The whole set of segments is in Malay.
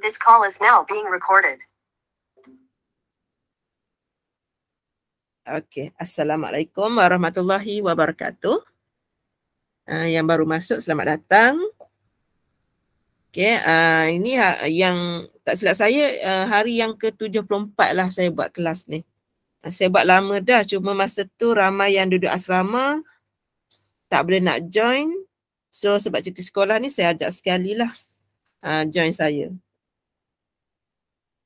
This call is now being recorded. Okay, Assalamualaikum warahmatullahi wabarakatuh. Uh, yang baru masuk, selamat datang. Okay, uh, ah, ini ha, yang tak silap saya, uh, hari yang ke-74 lah saya buat kelas ni. Uh, saya buat lama dah, cuma masa tu ramai yang duduk asrama, tak boleh nak join. So sebab cuti sekolah ni saya ajak sekali lah uh, join saya.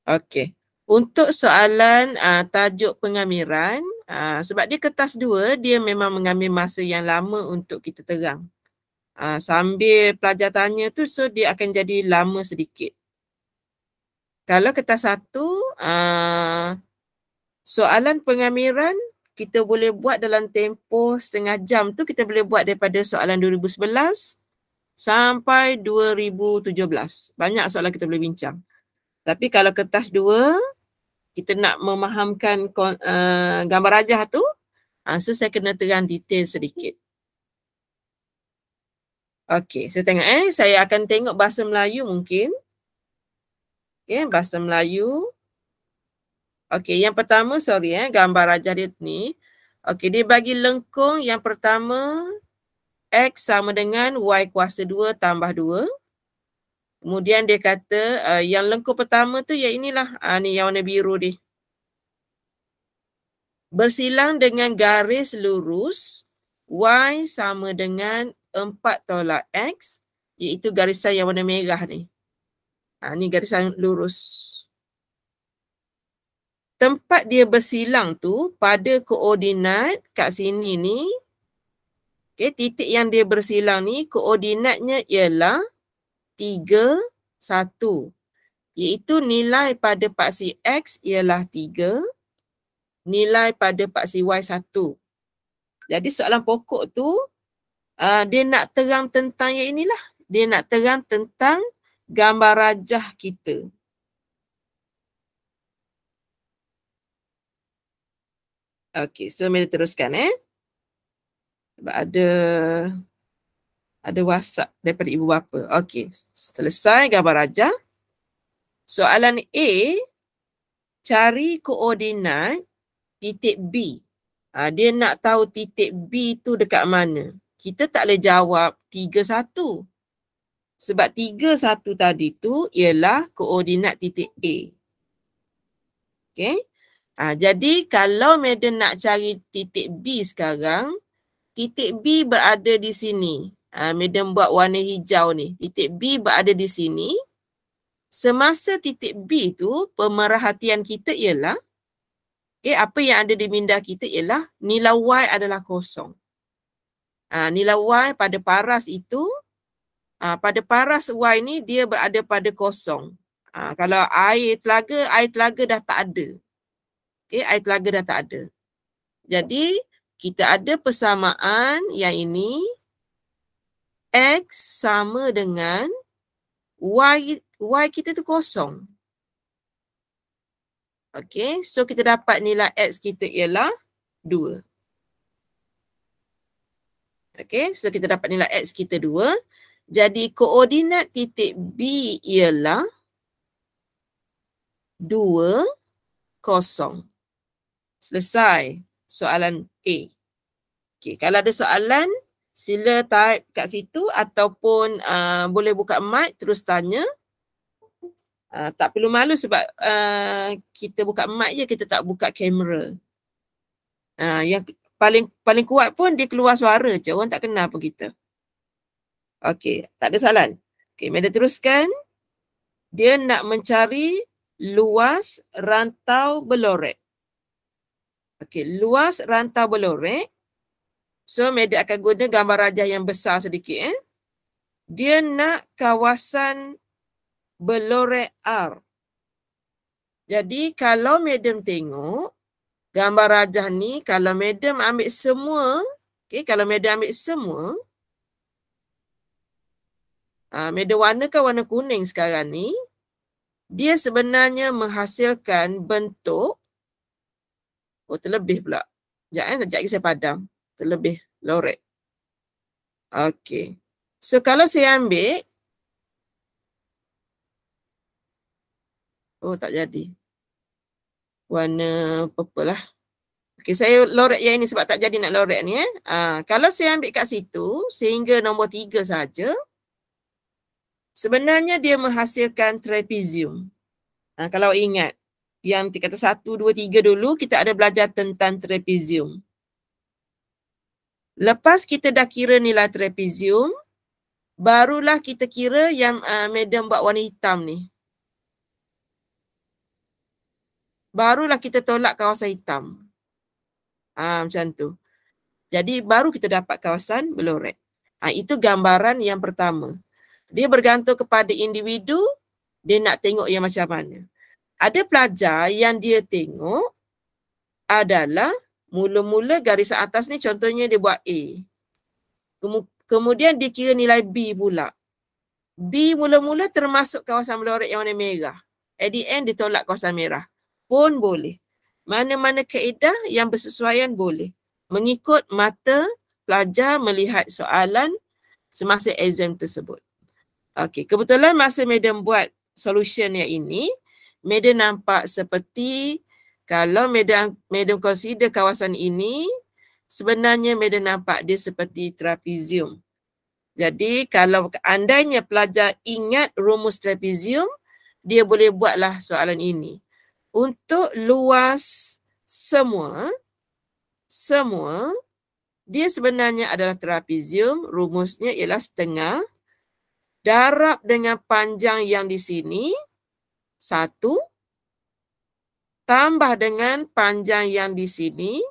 Okey. Untuk soalan uh, tajuk pengamiran, uh, sebab dia kertas dua, dia memang mengambil masa yang lama untuk kita terang. Uh, sambil pelajar tanya tu, so dia akan jadi lama sedikit. Kalau kertas satu, uh, soalan pengamiran kita boleh buat dalam tempoh setengah jam tu, kita boleh buat daripada soalan 2011 sampai 2017. Banyak soalan kita boleh bincang. Tapi kalau kertas dua, kita nak memahamkan uh, gambar rajah tu, uh, so saya kena terang detail sedikit. Okey, saya so tengok eh. Saya akan tengok bahasa Melayu mungkin. Okay, bahasa Melayu. Okey, yang pertama, sorry eh, gambar rajah dia ni. Okey, dia bagi lengkung yang pertama, X sama dengan Y kuasa 2 tambah 2. Kemudian dia kata uh, yang lengkup pertama tu ya inilah uh, ni yang warna biru ni. Bersilang dengan garis lurus Y sama dengan 4 tolak X iaitu garisan yang warna merah ni. Ha, ni garisan lurus. Tempat dia bersilang tu pada koordinat kat sini ni. Okay, titik yang dia bersilang ni koordinatnya ialah 3, 1. Iaitu nilai pada paksi X ialah 3. Nilai pada paksi Y 1. Jadi soalan pokok tu uh, dia nak terang tentang yang inilah. Dia nak terang tentang gambar rajah kita. Okay, so mari teruskan eh. Sebab ada ada WhatsApp daripada ibu bapa. Okey, selesai gambar raja. Soalan A, cari koordinat titik B. Ha, dia nak tahu titik B tu dekat mana. Kita tak boleh jawab 3, 1. Sebab 3, 1 tadi tu ialah koordinat titik A. Okey. Ha, jadi kalau Madam nak cari titik B sekarang, titik B berada di sini uh, medium buat warna hijau ni. Titik B berada di sini. Semasa titik B tu, pemerhatian kita ialah okay, eh, apa yang ada di minda kita ialah nilai Y adalah kosong. Uh, nilai Y pada paras itu, uh, pada paras Y ni dia berada pada kosong. Uh, kalau air telaga, air telaga dah tak ada. Okay, eh, air telaga dah tak ada. Jadi, kita ada persamaan yang ini X sama dengan Y Y kita tu kosong. Okay, so kita dapat nilai X kita ialah 2. Okay, so kita dapat nilai X kita 2. Jadi koordinat titik B ialah 2, 0. Selesai soalan A. Okay, kalau ada soalan sila type kat situ ataupun uh, boleh buka mic terus tanya. Uh, tak perlu malu sebab uh, kita buka mic je kita tak buka kamera. Uh, yang paling paling kuat pun dia keluar suara je. Orang tak kenal pun kita. Okey, tak ada soalan. Okey, mari teruskan. Dia nak mencari luas rantau belorek. Okey, luas rantau belorek. So media akan guna gambar rajah yang besar sedikit eh. Dia nak kawasan Belore R. Jadi kalau medium tengok gambar rajah ni kalau medium ambil semua, okey kalau medium ambil semua ah uh, medium warnakan warna kuning sekarang ni dia sebenarnya menghasilkan bentuk oh terlebih pula. Jangan eh, sekejap saya padam terlebih loret. Okey. So kalau saya ambil Oh tak jadi. Warna purple lah. Okey saya loret yang ini sebab tak jadi nak loret ni eh. Ha, kalau saya ambil kat situ sehingga nombor tiga saja sebenarnya dia menghasilkan trapezium. Ha, kalau ingat yang kata satu, dua, tiga dulu kita ada belajar tentang trapezium. Lepas kita dah kira nilai trapezium, barulah kita kira yang uh, medium buat warna hitam ni. Barulah kita tolak kawasan hitam. Ha, macam tu. Jadi baru kita dapat kawasan blue Ha, ah, itu gambaran yang pertama. Dia bergantung kepada individu, dia nak tengok yang macam mana. Ada pelajar yang dia tengok adalah Mula-mula garis atas ni contohnya dia buat A. Kemudian dikira nilai B pula. B mula-mula termasuk kawasan melorek yang warna merah. At the end ditolak kawasan merah. Pun boleh. Mana-mana kaedah yang bersesuaian boleh. Mengikut mata pelajar melihat soalan semasa exam tersebut. Okey, kebetulan masa Madam buat solution yang ini, Madam nampak seperti kalau medan medan consider kawasan ini sebenarnya medan nampak dia seperti trapezium jadi kalau andainya pelajar ingat rumus trapezium dia boleh buatlah soalan ini untuk luas semua semua dia sebenarnya adalah trapezium rumusnya ialah setengah darab dengan panjang yang di sini satu tambah dengan panjang yang di sini.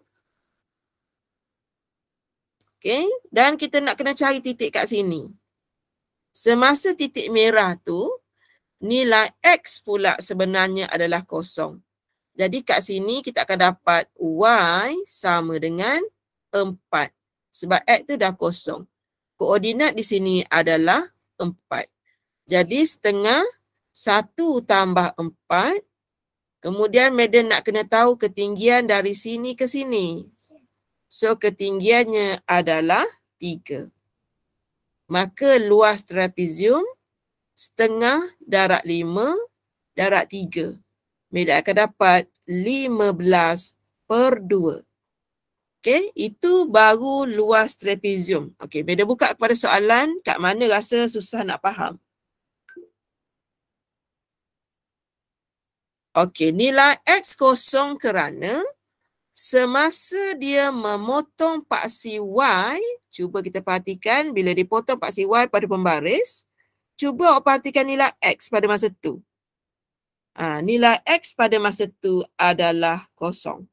Okey, dan kita nak kena cari titik kat sini. Semasa titik merah tu, nilai X pula sebenarnya adalah kosong. Jadi kat sini kita akan dapat Y sama dengan 4. Sebab X tu dah kosong. Koordinat di sini adalah 4. Jadi setengah 1 tambah 4 Kemudian Madam nak kena tahu ketinggian dari sini ke sini. So ketinggiannya adalah 3. Maka luas trapezium setengah darat 5 darat 3. Madam akan dapat 15 per 2. Okay, itu baru luas trapezium. Okay, Madam buka kepada soalan kat mana rasa susah nak faham. Okey, nilai X kosong kerana semasa dia memotong paksi Y, cuba kita perhatikan bila dipotong paksi Y pada pembaris, cuba awak perhatikan nilai X pada masa tu. Ha, nilai X pada masa tu adalah kosong.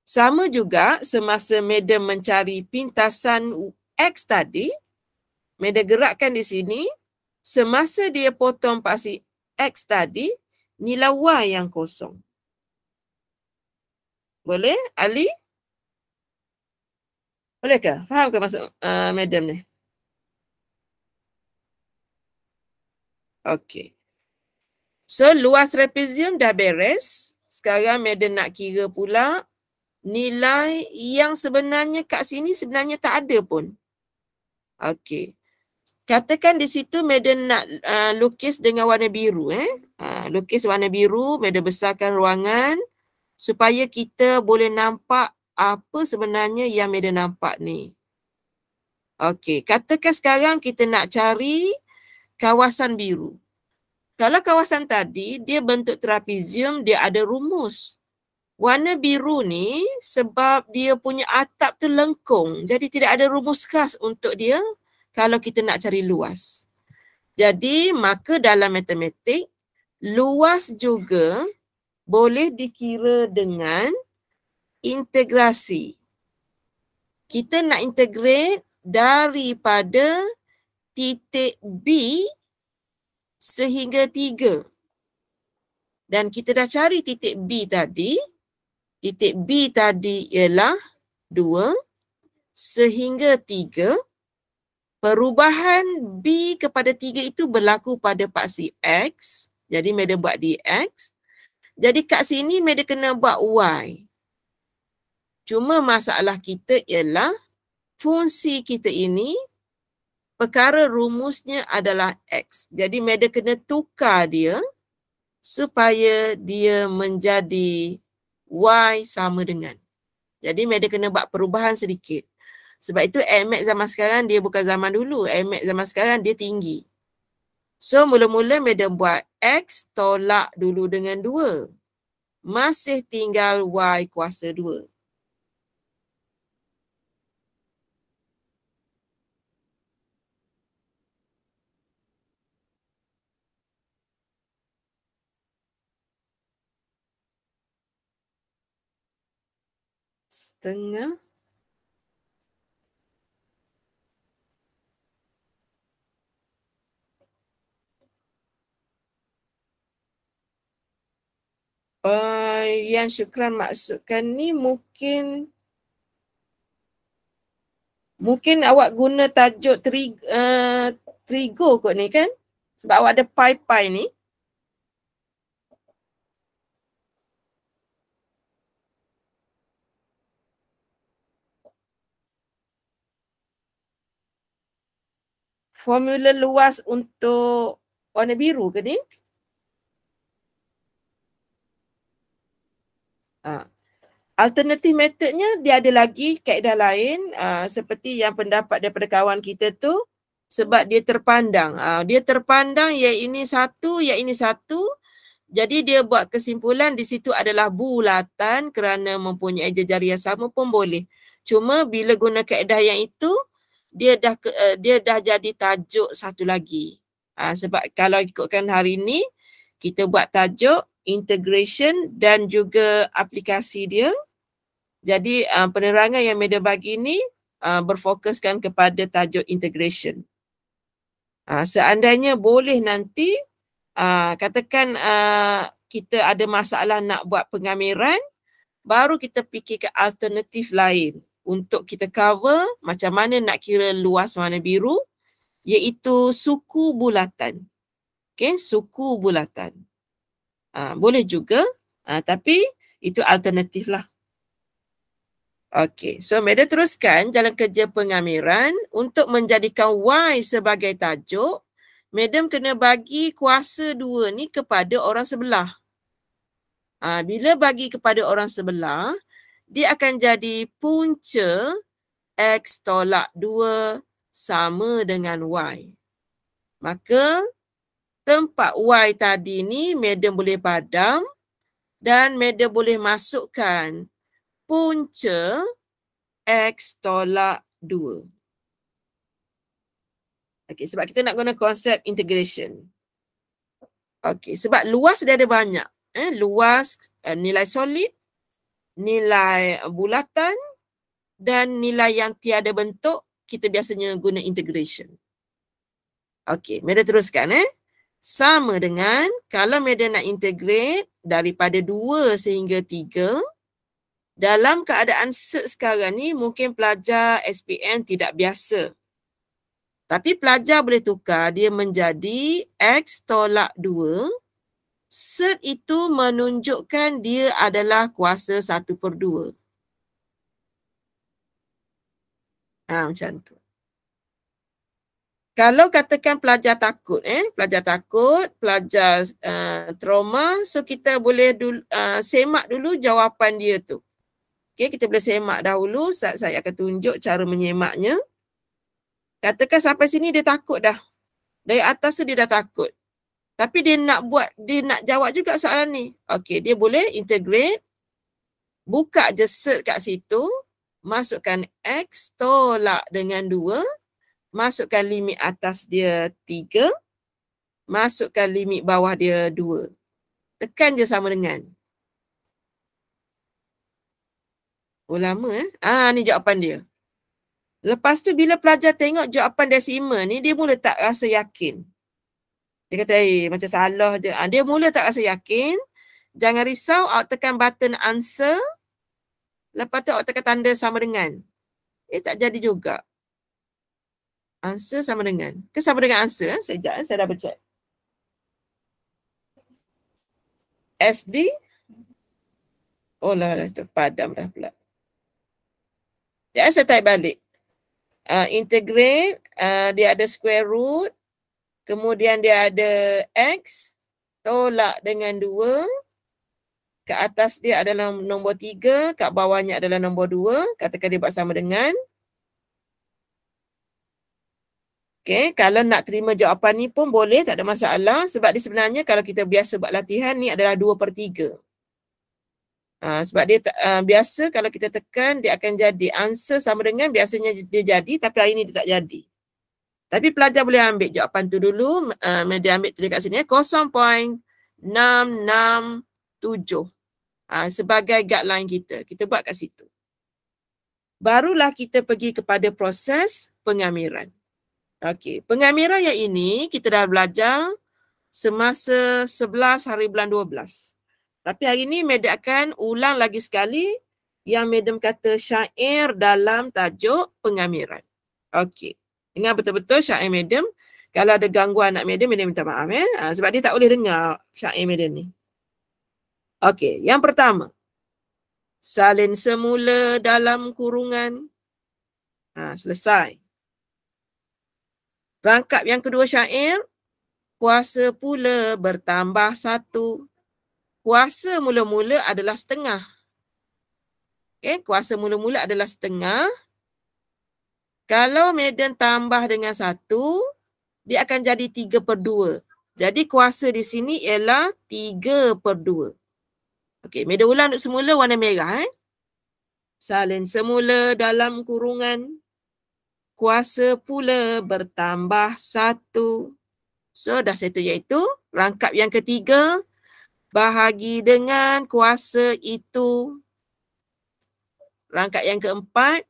Sama juga semasa madam mencari pintasan X tadi, madam gerakkan di sini, semasa dia potong paksi X tadi, nilai Y yang kosong. Boleh? Ali? Bolehkah? Fahamkah maksud uh, madam ni? Okay. So, luas trapezium dah beres. Sekarang madam nak kira pula nilai yang sebenarnya kat sini sebenarnya tak ada pun. Okay katakan di situ madam nak uh, lukis dengan warna biru eh uh, lukis warna biru madam besarkan ruangan supaya kita boleh nampak apa sebenarnya yang madam nampak ni okey katakan sekarang kita nak cari kawasan biru kalau kawasan tadi dia bentuk trapezium dia ada rumus warna biru ni sebab dia punya atap tu lengkung jadi tidak ada rumus khas untuk dia kalau kita nak cari luas. Jadi maka dalam matematik, luas juga boleh dikira dengan integrasi. Kita nak integrate daripada titik B sehingga 3. Dan kita dah cari titik B tadi. Titik B tadi ialah 2 sehingga Perubahan B kepada 3 itu berlaku pada paksi X. Jadi Meda buat DX. Jadi kat sini Meda kena buat Y. Cuma masalah kita ialah fungsi kita ini perkara rumusnya adalah X. Jadi Meda kena tukar dia supaya dia menjadi Y sama dengan. Jadi Meda kena buat perubahan sedikit. Sebab itu air max zaman sekarang dia bukan zaman dulu. Air max zaman sekarang dia tinggi. So mula-mula madam buat X tolak dulu dengan 2. Masih tinggal Y kuasa 2. Setengah. uh, yang syukran maksudkan ni mungkin mungkin awak guna tajuk eh, trigo uh, kot ni kan sebab awak ada pai-pai ni formula luas untuk warna biru ke ni? Ha. Alternatif metodnya dia ada lagi kaedah lain ha, seperti yang pendapat daripada kawan kita tu sebab dia terpandang. Ha, dia terpandang ya ini satu, ya ini satu. Jadi dia buat kesimpulan di situ adalah bulatan kerana mempunyai jejari yang sama pun boleh. Cuma bila guna kaedah yang itu, dia dah ke, uh, dia dah jadi tajuk satu lagi. Ha, sebab kalau ikutkan hari ini, kita buat tajuk integration dan juga aplikasi dia. Jadi uh, penerangan yang media bagi ini uh, berfokuskan kepada tajuk integration. Uh, seandainya boleh nanti uh, katakan uh, kita ada masalah nak buat pengamiran baru kita fikir ke alternatif lain untuk kita cover macam mana nak kira luas warna biru iaitu suku bulatan. Okay, suku bulatan. Ha, boleh juga ha, tapi itu alternatif lah. Okey, so Meda teruskan dalam kerja pengamiran untuk menjadikan Y sebagai tajuk, Madam kena bagi kuasa dua ni kepada orang sebelah. Ha, bila bagi kepada orang sebelah, dia akan jadi punca X tolak dua sama dengan Y. Maka tempat Y tadi ni medium boleh padam dan medium boleh masukkan punca X tolak 2. Okey, sebab kita nak guna konsep integration. Okey, sebab luas dia ada banyak. Eh, luas eh, nilai solid, nilai bulatan dan nilai yang tiada bentuk, kita biasanya guna integration. Okey, mari teruskan eh sama dengan kalau media nak integrate daripada 2 sehingga 3 dalam keadaan cert sekarang ni mungkin pelajar SPM tidak biasa tapi pelajar boleh tukar dia menjadi X tolak 2 cert itu menunjukkan dia adalah kuasa 1 per 2 ha, ah, macam tu kalau katakan pelajar takut eh pelajar takut pelajar uh, trauma so kita boleh dulu, uh, eh, semak dulu jawapan dia tu Okay, kita boleh semak dahulu saat saya akan tunjuk cara menyemaknya katakan sampai sini dia takut dah dari atas tu dia dah takut tapi dia nak buat dia nak jawab juga soalan ni Okay, dia boleh integrate buka je cert kat situ masukkan x tolak dengan 2 masukkan limit atas dia 3 masukkan limit bawah dia 2 tekan je sama dengan Oh lama eh. Ah ni jawapan dia. Lepas tu bila pelajar tengok jawapan desimal ni dia mula tak rasa yakin. Dia kata eh macam salah je. Ah, dia mula tak rasa yakin. Jangan risau awak tekan button answer. Lepas tu awak tekan tanda sama dengan. Eh tak jadi juga answer sama dengan. Ke sama dengan answer. Eh? Sekejap, eh? saya dah check. SD. Oh lah, lah terpadam lah pula. Ya, saya type balik. Uh, integrate, uh, dia ada square root. Kemudian dia ada X. Tolak dengan dua Ke atas dia adalah nombor tiga, Kat bawahnya adalah nombor dua. Katakan dia buat sama dengan. Okay, kalau nak terima jawapan ni pun boleh, tak ada masalah. Sebab dia sebenarnya kalau kita biasa buat latihan ni adalah 2 per 3. Uh, ha, sebab dia uh, biasa kalau kita tekan dia akan jadi answer sama dengan biasanya dia jadi tapi hari ni dia tak jadi. Tapi pelajar boleh ambil jawapan tu dulu. Uh, ha, dia ambil tu dekat sini ya. 0.667 uh, sebagai guideline kita. Kita buat kat situ. Barulah kita pergi kepada proses pengamiran. Okey, pengamiran yang ini kita dah belajar semasa 11 hari bulan 12. Tapi hari ini madam akan ulang lagi sekali yang madam kata syair dalam tajuk pengamiran. Okey. ingat betul-betul syair madam. Kalau ada gangguan anak madam, madam minta maaf eh. Ha, sebab dia tak boleh dengar syair madam ni. Okey, yang pertama. Salin semula dalam kurungan. Ha, selesai. Rangkap yang kedua syair, puasa pula bertambah satu. Puasa mula-mula adalah setengah. Okay, kuasa mula-mula adalah setengah. Kalau medan tambah dengan satu, dia akan jadi tiga per dua. Jadi kuasa di sini ialah tiga per dua. Okey, medan ulang untuk semula warna merah. Eh? Salin semula dalam kurungan kuasa pula bertambah satu. So dah settle iaitu rangkap yang ketiga bahagi dengan kuasa itu. Rangkap yang keempat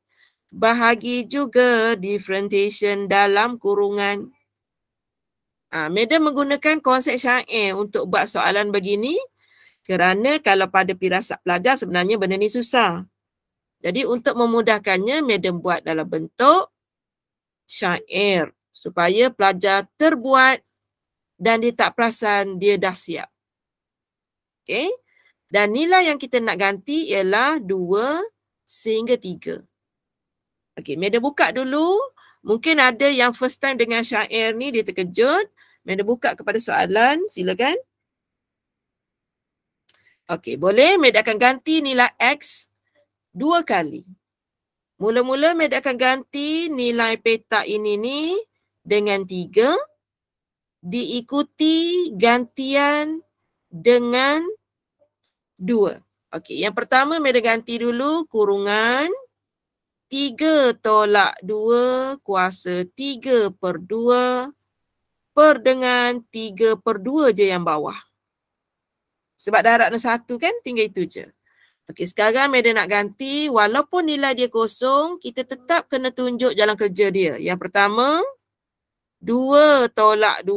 bahagi juga differentiation dalam kurungan. Ah, ha, Madam menggunakan konsep syair untuk buat soalan begini kerana kalau pada pirasat pelajar sebenarnya benda ni susah. Jadi untuk memudahkannya, Madam buat dalam bentuk syair supaya pelajar terbuat dan dia tak perasan dia dah siap. Okay. Dan nilai yang kita nak ganti ialah dua sehingga tiga. Okay, Meda buka dulu. Mungkin ada yang first time dengan syair ni dia terkejut. Meda buka kepada soalan. Silakan. Okay, boleh. Meda akan ganti nilai X dua kali. Mula-mula media akan ganti nilai peta ini ni dengan 3 diikuti gantian dengan 2. Okey, yang pertama media ganti dulu kurungan 3 tolak 2 kuasa 3 per 2 per dengan 3 per 2 je yang bawah. Sebab darat darabnya 1 kan tinggal itu je. Okey sekarang Madam nak ganti walaupun nilai dia kosong kita tetap kena tunjuk jalan kerja dia. Yang pertama 2 tolak 2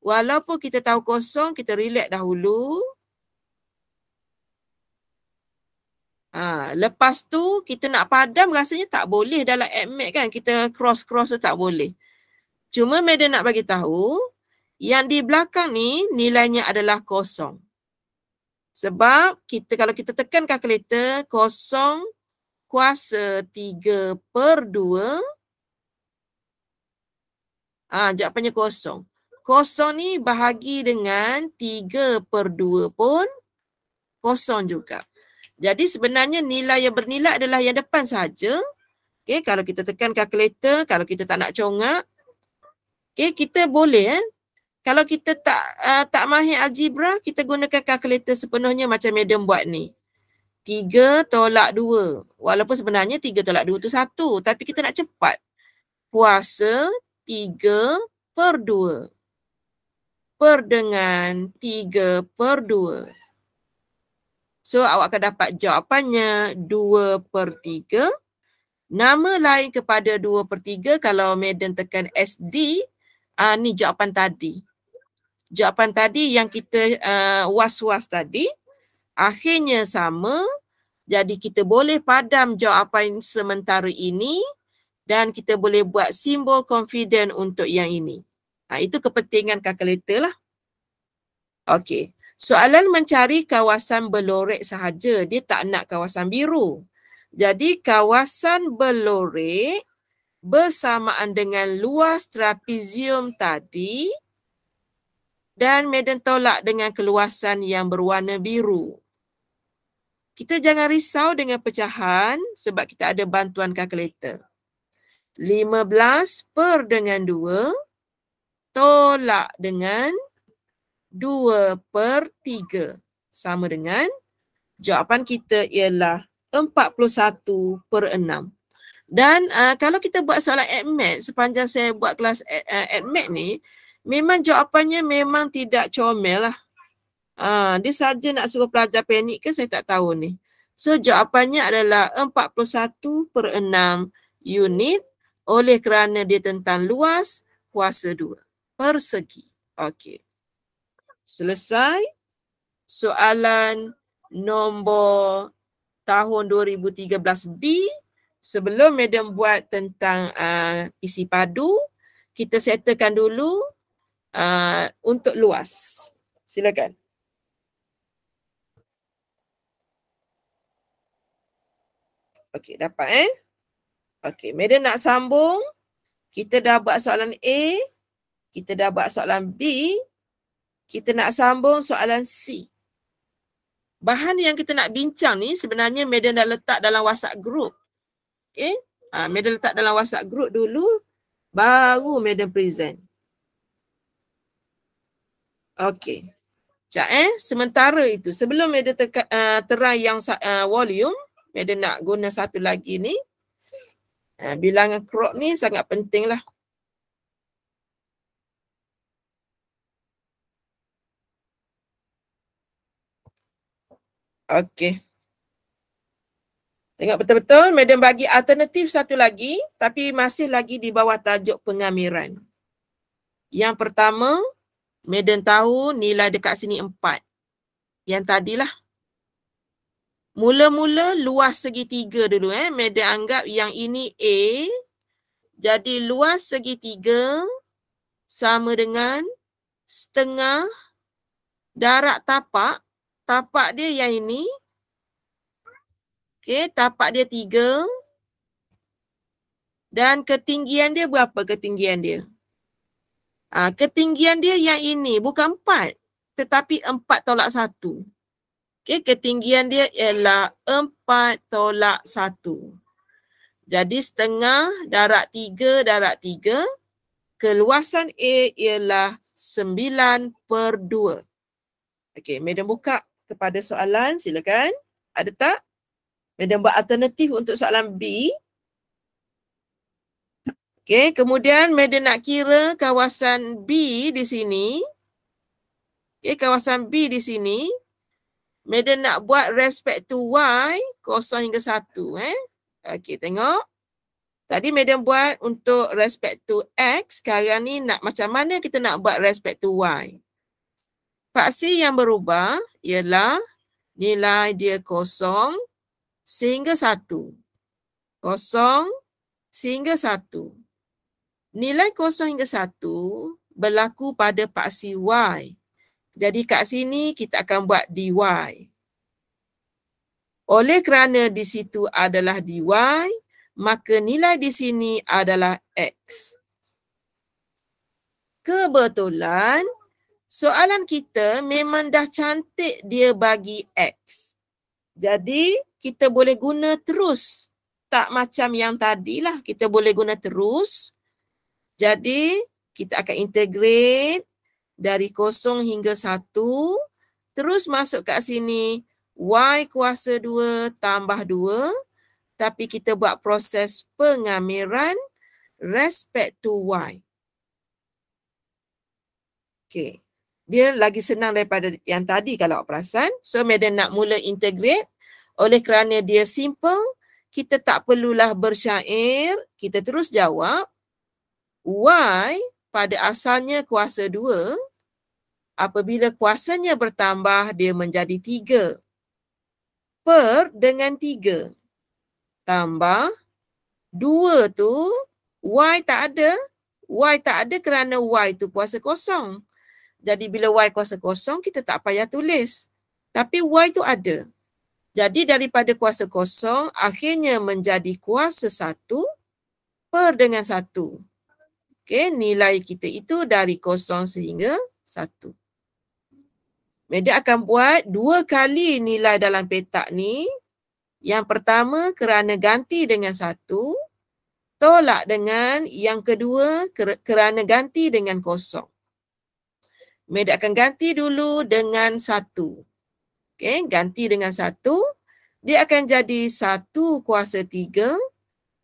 walaupun kita tahu kosong kita relax dahulu. Ha, lepas tu kita nak padam rasanya tak boleh dalam admit kan kita cross cross tu tak boleh. Cuma Madam nak bagi tahu yang di belakang ni nilainya adalah kosong. Sebab kita kalau kita tekan kalkulator kosong kuasa 3 per 2. Ah, jawapannya kosong. Kosong ni bahagi dengan 3 per 2 pun kosong juga. Jadi sebenarnya nilai yang bernilai adalah yang depan sahaja. Okay, kalau kita tekan kalkulator, kalau kita tak nak congak. Okay, kita boleh eh, kalau kita tak uh, tak mahir algebra, kita gunakan kalkulator sepenuhnya macam madam buat ni. 3 tolak 2. Walaupun sebenarnya 3 tolak 2 tu 1. Tapi kita nak cepat. Puasa 3 per 2. Per dengan 3 per 2. So awak akan dapat jawapannya 2 per 3. Nama lain kepada 2 per 3 kalau madam tekan SD. Uh, ah, ni jawapan tadi jawapan tadi yang kita uh, was-was tadi akhirnya sama jadi kita boleh padam jawapan sementara ini dan kita boleh buat simbol confident untuk yang ini. Ha, itu kepentingan calculator lah. Okey. Soalan mencari kawasan belorek sahaja. Dia tak nak kawasan biru. Jadi kawasan belorek bersamaan dengan luas trapezium tadi dan medan tolak dengan keluasan yang berwarna biru. Kita jangan risau dengan pecahan sebab kita ada bantuan kalkulator. 15 per dengan 2 tolak dengan 2 per 3 sama dengan jawapan kita ialah 41 per 6. Dan uh, kalau kita buat soalan admit sepanjang saya buat kelas eh, eh, admit ni, memang jawapannya memang tidak comel lah. Ha, dia saja nak suruh pelajar panik ke saya tak tahu ni. So jawapannya adalah 41 per 6 unit oleh kerana dia tentang luas kuasa 2 persegi. Okey. Selesai. Soalan nombor tahun 2013B sebelum madam buat tentang uh, isi padu kita settlekan dulu uh, untuk luas. Silakan. Okey, dapat eh? Okey, Madam nak sambung. Kita dah buat soalan A. Kita dah buat soalan B. Kita nak sambung soalan C. Bahan yang kita nak bincang ni sebenarnya Madam dah letak dalam WhatsApp group. Okey? Ha, ah, Madam letak dalam WhatsApp group dulu. Baru Madam present. Okey. Sekejap eh. Sementara itu, sebelum ada uh, eh, terang yang uh, volume, Meda nak guna satu lagi ni. Uh, bilangan crop ni sangat penting lah. Okey. Tengok betul-betul, Madam bagi alternatif satu lagi tapi masih lagi di bawah tajuk pengamiran. Yang pertama, Madam tahu nilai dekat sini empat. Yang tadilah. Mula-mula luas segitiga dulu eh. Madam anggap yang ini A. Jadi luas segitiga sama dengan setengah darat tapak. Tapak dia yang ini. Okey, tapak dia tiga. Dan ketinggian dia berapa ketinggian dia? Ha, ketinggian dia yang ini bukan empat tetapi empat tolak satu. Okey, ketinggian dia ialah empat tolak satu. Jadi setengah darat tiga, darat tiga. Keluasan A ialah sembilan per dua. Okey, madam buka kepada soalan. Silakan. Ada tak? Madam buat alternatif untuk soalan B. Okey, kemudian media nak kira kawasan B di sini. Okey, kawasan B di sini. Media nak buat respect to Y, kosong hingga satu. Eh? Okey, tengok. Tadi media buat untuk respect to X. Sekarang ni nak macam mana kita nak buat respect to Y. Paksi yang berubah ialah nilai dia kosong sehingga satu. Kosong sehingga satu. Nilai kosong hingga satu berlaku pada paksi Y. Jadi kat sini kita akan buat dy. Oleh kerana di situ adalah dy, maka nilai di sini adalah x. Kebetulan soalan kita memang dah cantik dia bagi x. Jadi kita boleh guna terus. Tak macam yang tadilah kita boleh guna terus. Jadi kita akan integrate dari kosong hingga satu. Terus masuk kat sini y kuasa dua tambah dua. Tapi kita buat proses pengamiran respect to y. Okay. Dia lagi senang daripada yang tadi kalau awak perasan. So Madam nak mula integrate. Oleh kerana dia simple, kita tak perlulah bersyair. Kita terus jawab. Y pada asalnya kuasa 2 apabila kuasanya bertambah dia menjadi 3 per dengan 3 tambah 2 tu Y tak ada. Y tak ada kerana Y tu kuasa kosong. Jadi bila Y kuasa kosong kita tak payah tulis. Tapi Y tu ada. Jadi daripada kuasa kosong akhirnya menjadi kuasa 1 per dengan 1. Okey, nilai kita itu dari kosong sehingga satu. Media akan buat dua kali nilai dalam petak ni. Yang pertama kerana ganti dengan satu. Tolak dengan yang kedua kerana ganti dengan kosong. Media akan ganti dulu dengan satu. Okey, ganti dengan satu. Dia akan jadi satu kuasa tiga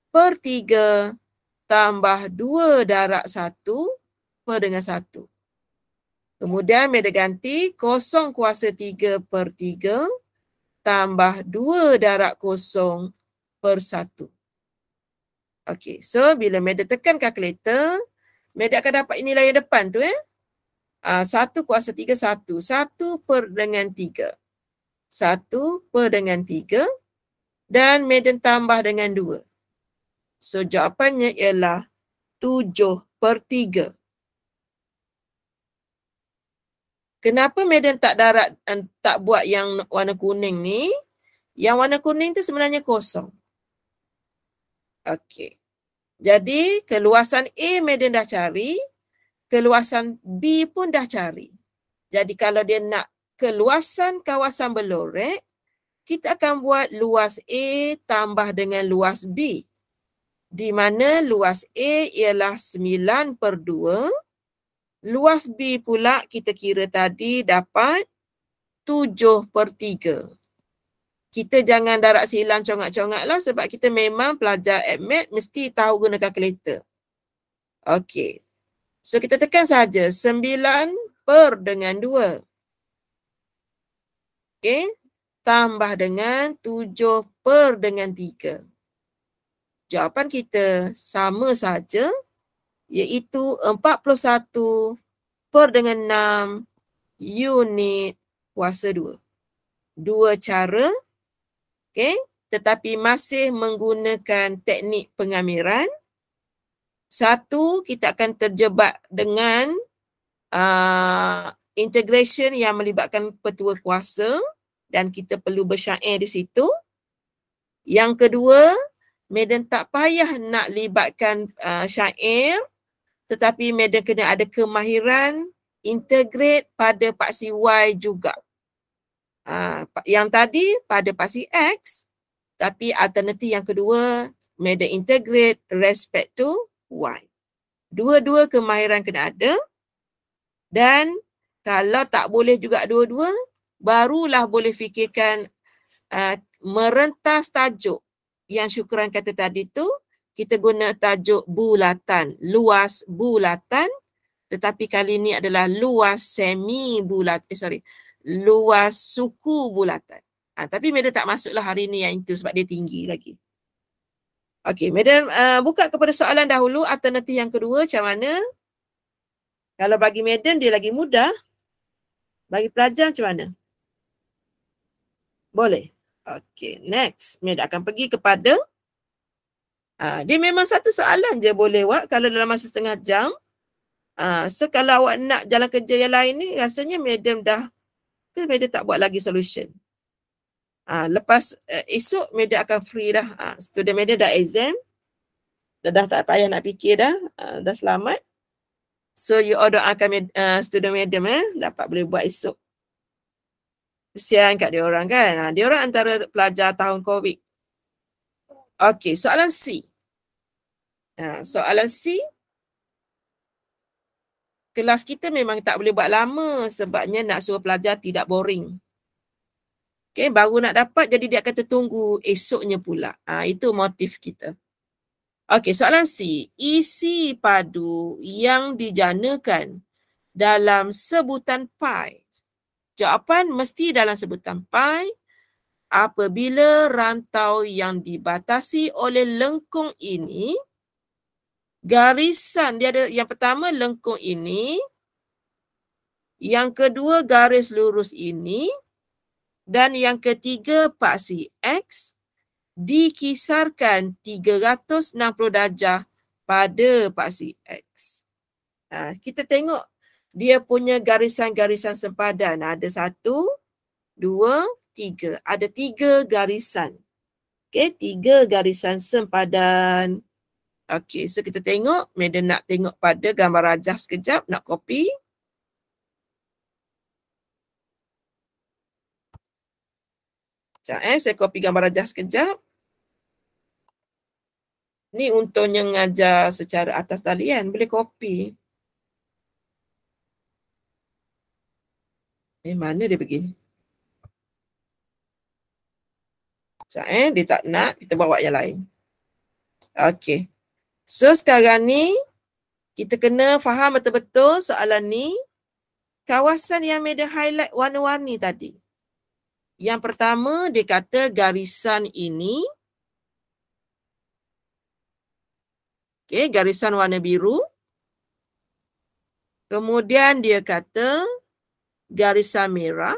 per tiga tambah 2 darab 1 per dengan 1. Kemudian beda ganti kosong kuasa 3 per 3 tambah 2 darab kosong per 1. Okey, so bila beda tekan kalkulator, beda akan dapat nilai yang depan tu eh. Uh, ah, 1 kuasa 3, 1. 1 per dengan 3. 1 per dengan 3 dan Medan tambah dengan 2. So jawapannya ialah 7 per 3. Kenapa medan tak darat tak buat yang warna kuning ni? Yang warna kuning tu sebenarnya kosong. Okey. Jadi keluasan A medan dah cari, keluasan B pun dah cari. Jadi kalau dia nak keluasan kawasan berlorek, kita akan buat luas A tambah dengan luas B di mana luas A ialah 9 per 2. Luas B pula kita kira tadi dapat 7 per 3. Kita jangan darat silang congak-congak lah sebab kita memang pelajar admit mesti tahu guna kalkulator. Okey. So kita tekan saja 9 per dengan 2. Okey. Tambah dengan 7 per dengan 3 jawapan kita sama saja iaitu 41 per dengan 6 unit kuasa 2. Dua cara, okay, tetapi masih menggunakan teknik pengamiran. Satu, kita akan terjebak dengan uh, integration yang melibatkan petua kuasa dan kita perlu bersyair di situ. Yang kedua, Medan tak payah nak libatkan uh, syair tetapi Medan kena ada kemahiran integrate pada paksi Y juga. Uh, yang tadi pada paksi X tapi alternatif yang kedua Medan integrate respect to Y. Dua-dua kemahiran kena ada dan kalau tak boleh juga dua-dua barulah boleh fikirkan uh, merentas tajuk yang syukuran kata tadi tu kita guna tajuk bulatan, luas bulatan tetapi kali ini adalah luas semi bulat, eh sorry, luas suku bulatan. Ha, tapi medan tak masuklah hari ini yang itu sebab dia tinggi lagi. Okey, medan uh, buka kepada soalan dahulu alternatif yang kedua macam mana? Kalau bagi medan dia lagi mudah. Bagi pelajar macam mana? Boleh. Okay, next. Mereka akan pergi kepada uh, dia memang satu soalan je boleh awak kalau dalam masa setengah jam. Uh, so kalau awak nak jalan kerja yang lain ni rasanya madam dah ke madam tak buat lagi solution. Uh, lepas uh, esok madam akan free dah. Uh, student madam dah exam. Dah, dah tak payah nak fikir dah. Uh, dah selamat. So you all doakan uh, student madam eh, dapat boleh buat esok kesian kat dia orang kan. Ha, dia orang antara pelajar tahun COVID. Okey, soalan C. Ha, soalan C. Kelas kita memang tak boleh buat lama sebabnya nak suruh pelajar tidak boring. Okey, baru nak dapat jadi dia akan tertunggu esoknya pula. Ha, itu motif kita. Okey, soalan C. Isi padu yang dijanakan dalam sebutan pi. Jawapan mesti dalam sebutan pai. apabila rantau yang dibatasi oleh lengkung ini garisan dia ada yang pertama lengkung ini yang kedua garis lurus ini dan yang ketiga paksi x dikisarkan 360 darjah pada paksi x. Ha, kita tengok dia punya garisan-garisan sempadan. Ada satu, dua, tiga. Ada tiga garisan. Okey, tiga garisan sempadan. Okey, so kita tengok. Madam nak tengok pada gambar rajah sekejap. Nak copy. Sekejap eh, saya copy gambar rajah sekejap. Ni untuk yang mengajar secara atas talian. Boleh copy. Eh, mana dia pergi? Sekejap eh, dia tak nak. Kita bawa yang lain. Okay. So sekarang ni, kita kena faham betul-betul soalan ni. Kawasan yang media highlight warna-warni tadi. Yang pertama, dia kata garisan ini. Okay, garisan warna biru. Kemudian dia kata garisan merah.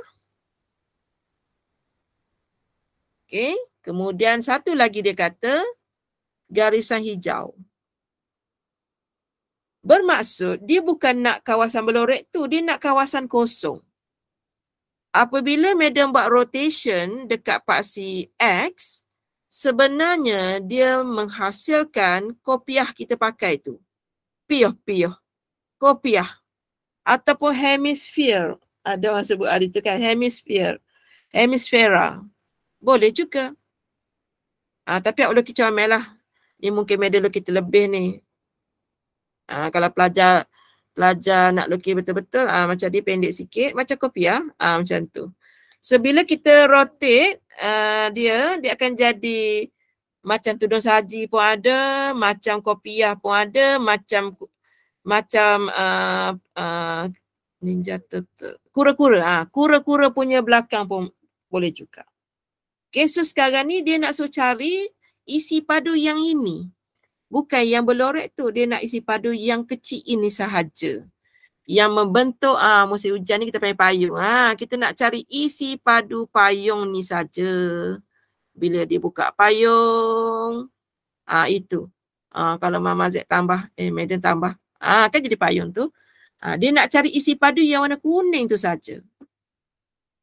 Okey, kemudian satu lagi dia kata garisan hijau. Bermaksud dia bukan nak kawasan belorek tu, dia nak kawasan kosong. Apabila medium buat rotation dekat paksi X, sebenarnya dia menghasilkan kopiah kita pakai tu. Pioh-pioh. Kopiah. Ataupun hemisphere ada orang sebut hari ah, tu kan hemisphere hemisfera boleh juga ah ha, tapi Allah kita amel lah ni mungkin media lo kita lebih ni ha, kalau pelajar pelajar nak lukis betul-betul ha, macam dia pendek sikit macam kopi ah ha, macam tu so bila kita rotate uh, dia dia akan jadi macam tudung saji pun ada macam kopiah pun ada macam macam uh, uh, Ninja Turtle. Kura-kura. Ha. Kura-kura punya belakang pun boleh juga. Okay, so sekarang ni dia nak so cari isi padu yang ini. Bukan yang berlorek tu. Dia nak isi padu yang kecil ini sahaja. Yang membentuk ah ha, musim hujan ni kita pakai payung. Ha. Kita nak cari isi padu payung ni saja. Bila dia buka payung. Ah ha, itu. ha, kalau Mama Z tambah, eh Madam tambah. Ah ha, kan jadi payung tu. Ha, dia nak cari isi padu yang warna kuning tu saja.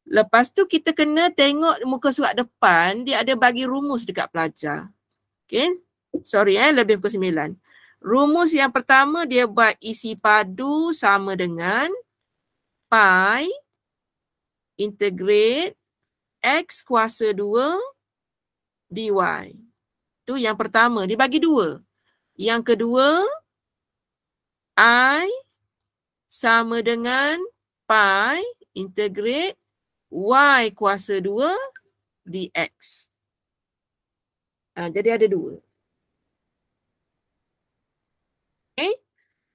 Lepas tu kita kena tengok muka surat depan, dia ada bagi rumus dekat pelajar. Okay. Sorry eh, lebih muka sembilan. Rumus yang pertama dia buat isi padu sama dengan pi integrate x kuasa 2 dy. Tu yang pertama, dia bagi dua. Yang kedua, i sama dengan pi integrate y kuasa 2 dx. Ha, jadi ada dua. Okay.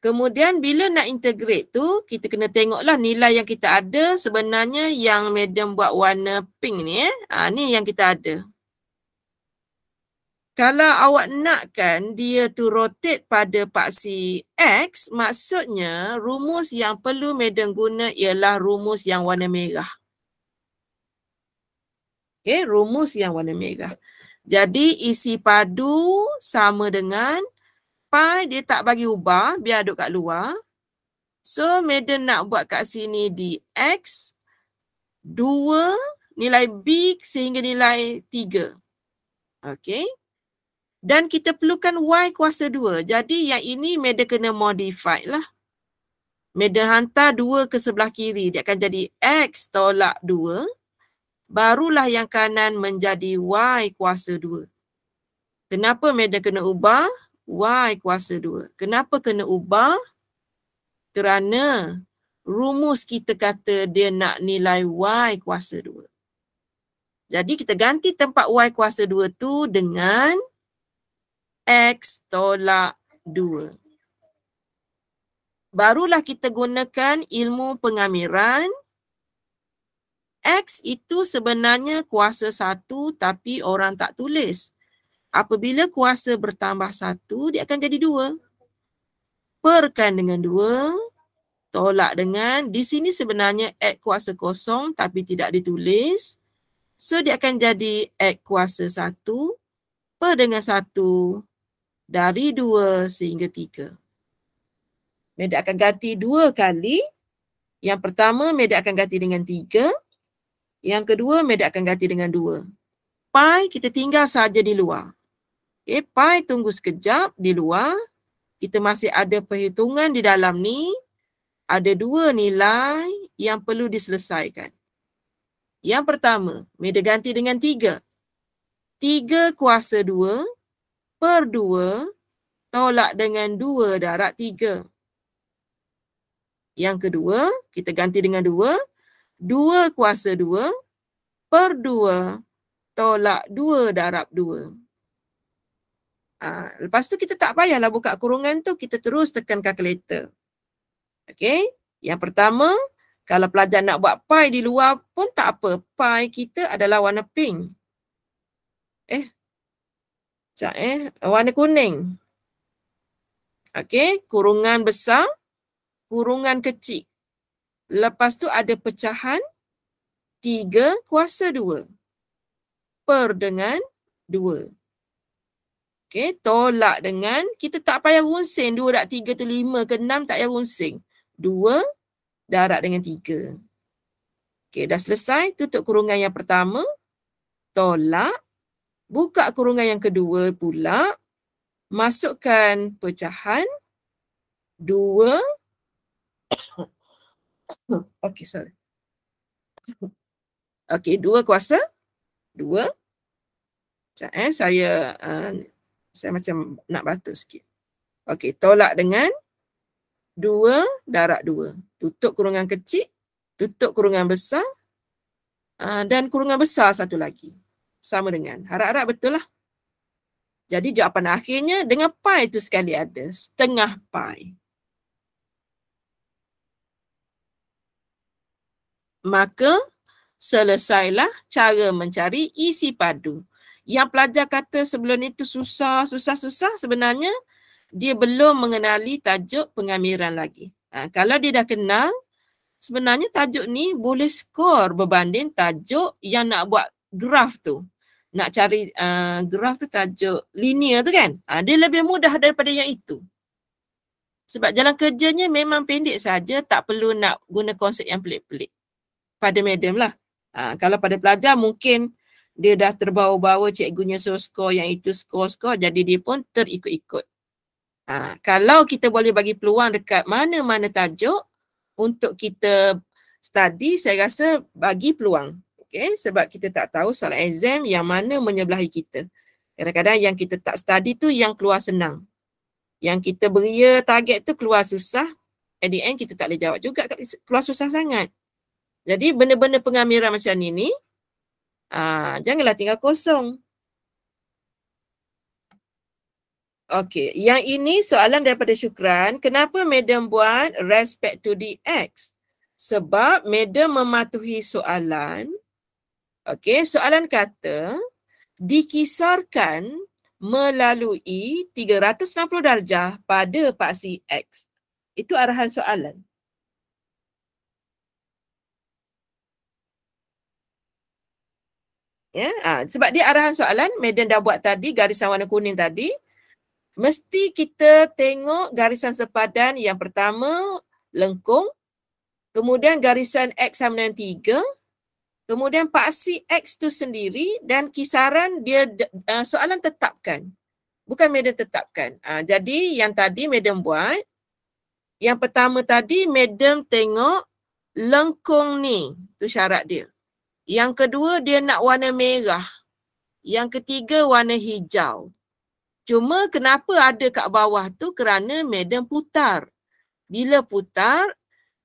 Kemudian bila nak integrate tu, kita kena tengoklah nilai yang kita ada sebenarnya yang medium buat warna pink ni. Eh. Ha, ni yang kita ada kalau awak nakkan dia tu rotate pada paksi X, maksudnya rumus yang perlu madam guna ialah rumus yang warna merah. Okay, rumus yang warna merah. Jadi isi padu sama dengan pi dia tak bagi ubah, biar duduk kat luar. So madam nak buat kat sini di X, 2 nilai B sehingga nilai 3. Okay dan kita perlukan Y kuasa 2. Jadi yang ini meda kena modify lah. Meda hantar 2 ke sebelah kiri. Dia akan jadi X tolak 2. Barulah yang kanan menjadi Y kuasa 2. Kenapa meda kena ubah? Y kuasa 2. Kenapa kena ubah? Kerana rumus kita kata dia nak nilai Y kuasa 2. Jadi kita ganti tempat Y kuasa 2 tu dengan X tolak 2. Barulah kita gunakan ilmu pengamiran. X itu sebenarnya kuasa 1 tapi orang tak tulis. Apabila kuasa bertambah 1, dia akan jadi 2. Perkan dengan 2. Tolak dengan, di sini sebenarnya X kuasa kosong tapi tidak ditulis. So dia akan jadi X kuasa 1. Per dengan 1, dari dua sehingga tiga. Medak akan ganti dua kali. Yang pertama, medak akan ganti dengan tiga. Yang kedua, medak akan ganti dengan dua. Pi kita tinggal saja di luar. Okay, pi tunggu sekejap di luar. Kita masih ada perhitungan di dalam ni. Ada dua nilai yang perlu diselesaikan. Yang pertama, media ganti dengan tiga. Tiga kuasa dua per dua tolak dengan dua darab tiga. Yang kedua, kita ganti dengan dua. Dua kuasa dua per dua tolak dua darab dua. Ha, lepas tu kita tak payahlah buka kurungan tu, kita terus tekan kalkulator. Okey, yang pertama, kalau pelajar nak buat pi di luar pun tak apa. Pi kita adalah warna pink. Eh, Sekejap eh. Warna kuning. Okey. Kurungan besar. Kurungan kecil. Lepas tu ada pecahan. Tiga kuasa dua. Per dengan dua. Okey. Tolak dengan. Kita tak payah runsing. Dua darat tiga tu lima ke enam tak payah runsing. Dua darat dengan tiga. Okey. Dah selesai. Tutup kurungan yang pertama. Tolak buka kurungan yang kedua pula, masukkan pecahan dua. Okey, sorry. Okey, dua kuasa. Dua. Sekejap eh, saya, uh, saya macam nak batuk sikit. Okey, tolak dengan dua darab dua. Tutup kurungan kecil, tutup kurungan besar uh, dan kurungan besar satu lagi sama dengan. Harap-harap betul lah. Jadi jawapan akhirnya dengan pi itu sekali ada. Setengah pi. Maka selesailah cara mencari isi padu. Yang pelajar kata sebelum itu susah, susah, susah sebenarnya dia belum mengenali tajuk pengamiran lagi. Ha, kalau dia dah kenal, sebenarnya tajuk ni boleh skor berbanding tajuk yang nak buat graf tu nak cari uh, graf tu tajuk linear tu kan uh, dia lebih mudah daripada yang itu sebab jalan kerjanya memang pendek saja tak perlu nak guna konsep yang pelik-pelik pada medium lah uh, kalau pada pelajar mungkin dia dah terbawa-bawa cikgunya suruh skor yang itu skor-skor jadi dia pun terikut-ikut uh, kalau kita boleh bagi peluang dekat mana-mana tajuk untuk kita study saya rasa bagi peluang okay? sebab kita tak tahu soalan exam yang mana menyebelahi kita. Kadang-kadang yang kita tak study tu yang keluar senang. Yang kita beria target tu keluar susah, at the end kita tak boleh jawab juga, keluar susah sangat. Jadi benda-benda pengamiran macam ini, ni, ah, janganlah tinggal kosong. Okay, yang ini soalan daripada Syukran, kenapa madam buat respect to the X? Sebab madam mematuhi soalan Okey, soalan kata dikisarkan melalui 360 darjah pada paksi X. Itu arahan soalan. Ya, ha, sebab dia arahan soalan, medan dah buat tadi, garisan warna kuning tadi. Mesti kita tengok garisan sepadan yang pertama lengkung. Kemudian garisan X sama dengan 3. Kemudian paksi X tu sendiri dan kisaran dia uh, soalan tetapkan. Bukan medan tetapkan. Uh, jadi yang tadi medan buat. Yang pertama tadi medan tengok lengkung ni. tu syarat dia. Yang kedua dia nak warna merah. Yang ketiga warna hijau. Cuma kenapa ada kat bawah tu? Kerana medan putar. Bila putar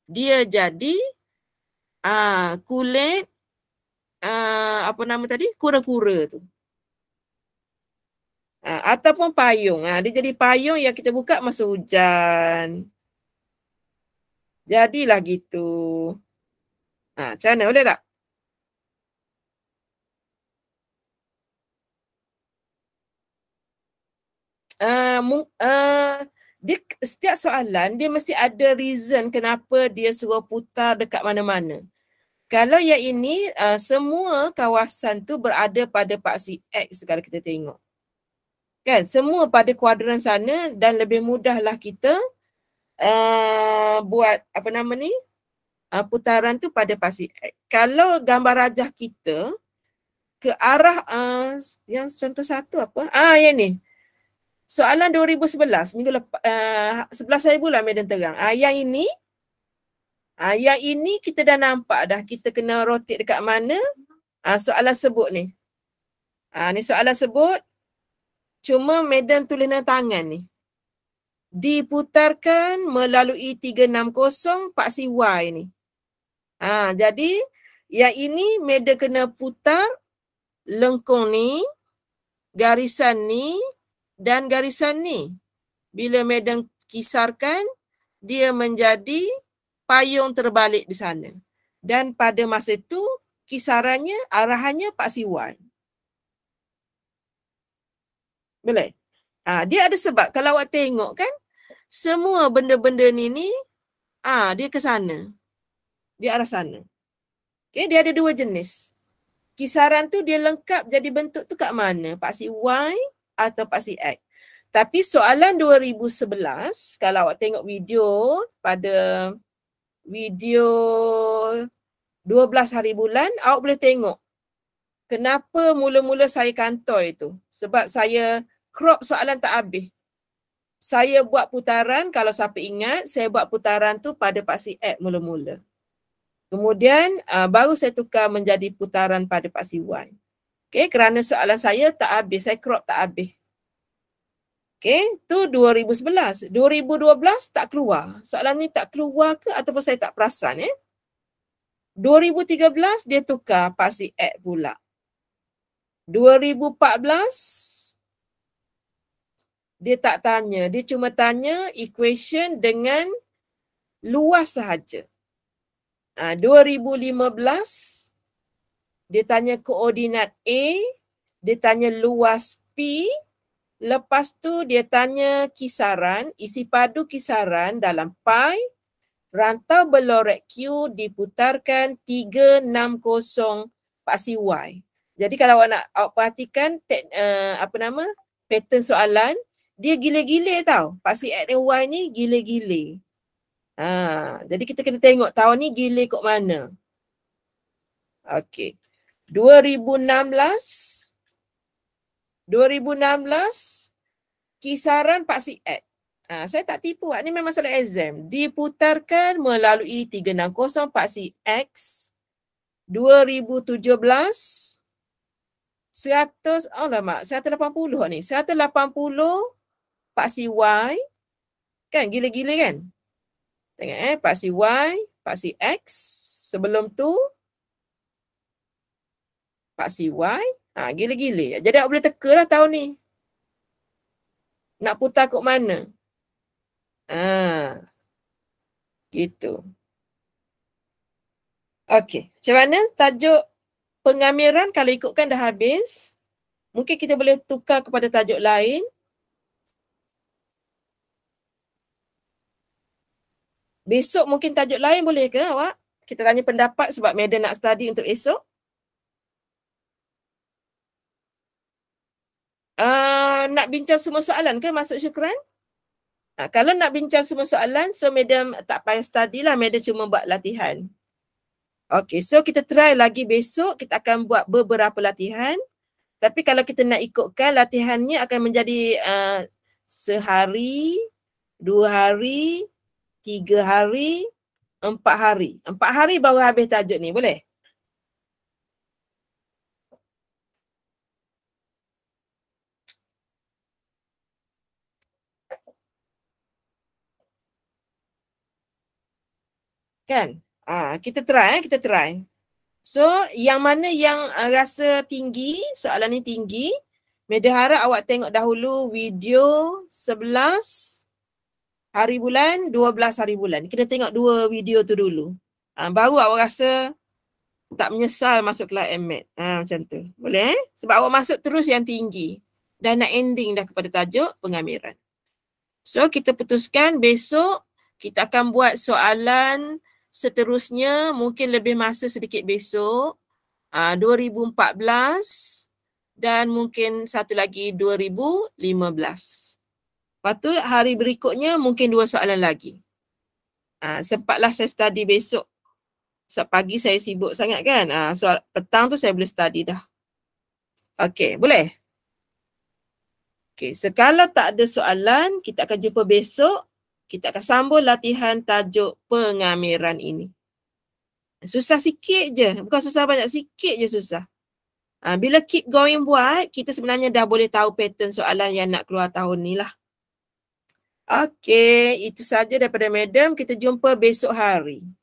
dia jadi uh, kulit uh, apa nama tadi? Kura-kura tu. Ha, ataupun payung. Ha, dia jadi payung yang kita buka masa hujan. Jadilah gitu. Ha, macam mana? Boleh tak? Uh, uh, dia, setiap soalan, dia mesti ada reason kenapa dia suruh putar dekat mana-mana. Kalau yang ini uh, semua kawasan tu berada pada paksi X sekarang kita tengok. Kan semua pada kuadran sana dan lebih mudahlah kita uh, buat apa nama ni uh, putaran tu pada paksi X. Kalau gambar rajah kita ke arah uh, yang contoh satu apa? Ah yang ni. Soalan 2011 minggu lepas uh, 11 hari bulan Medan Terang. Uh, yang ini Ha, yang ini kita dah nampak dah kita kena rotik dekat mana ha, soalan sebut ni. Ha, ni soalan sebut. Cuma medan tulisnya tangan ni. Diputarkan melalui 360 paksi Y ni. Ha, jadi yang ini medan kena putar lengkung ni, garisan ni dan garisan ni. Bila medan kisarkan dia menjadi payung terbalik di sana. Dan pada masa itu kisarannya arahannya Pak Siwan. Boleh? Ha, dia ada sebab. Kalau awak tengok kan, semua benda-benda ni ni, ha, dia ke sana. Dia arah sana. Okay, dia ada dua jenis. Kisaran tu dia lengkap jadi bentuk tu kat mana? Paksi Y atau paksi X. Tapi soalan 2011, kalau awak tengok video pada video 12 hari bulan, awak boleh tengok kenapa mula-mula saya kantoi itu. Sebab saya crop soalan tak habis. Saya buat putaran, kalau siapa ingat, saya buat putaran tu pada paksi app mula-mula. Kemudian uh, baru saya tukar menjadi putaran pada paksi Y. Okay, kerana soalan saya tak habis, saya crop tak habis. Okay, tu 2011. 2012 tak keluar. Soalan ni tak keluar ke ataupun saya tak perasan eh. 2013 dia tukar pasti add pula. 2014 dia tak tanya. Dia cuma tanya equation dengan luas sahaja. Ha, 2015 dia tanya koordinat A. Dia tanya luas P. Lepas tu dia tanya kisaran, isi padu kisaran dalam pi rantau belorek Q diputarkan 360 paksi Y. Jadi kalau awak nak awak perhatikan uh, apa nama pattern soalan, dia gila-gila tau. Paksi X dan Y ni gila-gila. Ha, jadi kita kena tengok tahun ni gila kot mana. Okey. 2016 2016 kisaran paksi ad. Ha, saya tak tipu, ini memang soalan exam. Diputarkan melalui 360 paksi X 2017 100, oh lama, 180 ni. 180 paksi Y. Kan gila-gila kan? Tengok eh, paksi Y, paksi X. Sebelum tu, paksi Y, Ha, gila-gila. Jadi awak boleh teka lah tahun ni. Nak putar kot mana. Ha. Gitu. Okey. Macam mana tajuk pengamiran kalau ikutkan dah habis. Mungkin kita boleh tukar kepada tajuk lain. Besok mungkin tajuk lain boleh ke awak? Kita tanya pendapat sebab Madam nak study untuk esok. uh, nak bincang semua soalan ke masuk syukran Uh, kalau nak bincang semua soalan, so madam tak payah study lah. Madam cuma buat latihan. Okay, so kita try lagi besok. Kita akan buat beberapa latihan. Tapi kalau kita nak ikutkan, latihannya akan menjadi uh, sehari, dua hari, tiga hari, empat hari. Empat hari baru habis tajuk ni. Boleh? Kan? Ha, kita try, kita try. So, yang mana yang ah, rasa tinggi, soalan ni tinggi. Media harap awak tengok dahulu video 11 hari bulan, 12 hari bulan. Kita tengok dua video tu dulu. Ha, baru awak rasa tak menyesal masuk kelas MMAT. Ha, macam tu. Boleh? Eh? Sebab awak masuk terus yang tinggi. Dan nak ending dah kepada tajuk pengamiran. So kita putuskan besok kita akan buat soalan seterusnya mungkin lebih masa sedikit besok aa, ah, 2014 dan mungkin satu lagi 2015. Lepas tu hari berikutnya mungkin dua soalan lagi. Ah sempatlah saya study besok. Sebab pagi saya sibuk sangat kan. Ah soal petang tu saya boleh study dah. Okey, boleh? Okey, sekala tak ada soalan, kita akan jumpa besok kita akan sambung latihan tajuk pengamiran ini. Susah sikit je. Bukan susah banyak, sikit je susah. Ha, bila keep going buat, kita sebenarnya dah boleh tahu pattern soalan yang nak keluar tahun ni lah. Okay, itu saja daripada madam. Kita jumpa besok hari.